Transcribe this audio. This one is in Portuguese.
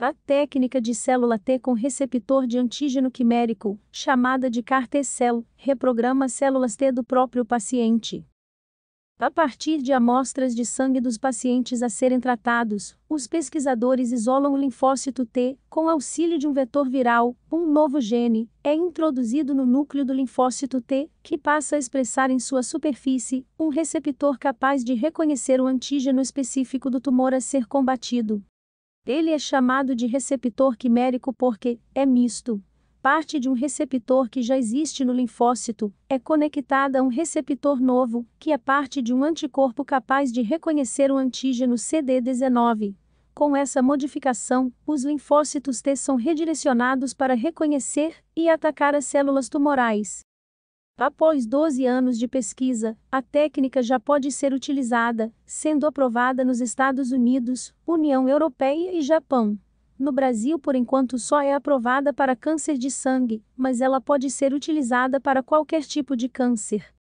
A técnica de célula T com receptor de antígeno quimérico, chamada de CAR T-cell, reprograma células T do próprio paciente. A partir de amostras de sangue dos pacientes a serem tratados, os pesquisadores isolam o linfócito T, com auxílio de um vetor viral, um novo gene, é introduzido no núcleo do linfócito T, que passa a expressar em sua superfície um receptor capaz de reconhecer o antígeno específico do tumor a ser combatido. Ele é chamado de receptor quimérico porque é misto. Parte de um receptor que já existe no linfócito é conectada a um receptor novo, que é parte de um anticorpo capaz de reconhecer o antígeno CD19. Com essa modificação, os linfócitos T são redirecionados para reconhecer e atacar as células tumorais. Após 12 anos de pesquisa, a técnica já pode ser utilizada, sendo aprovada nos Estados Unidos, União Europeia e Japão. No Brasil, por enquanto, só é aprovada para câncer de sangue, mas ela pode ser utilizada para qualquer tipo de câncer.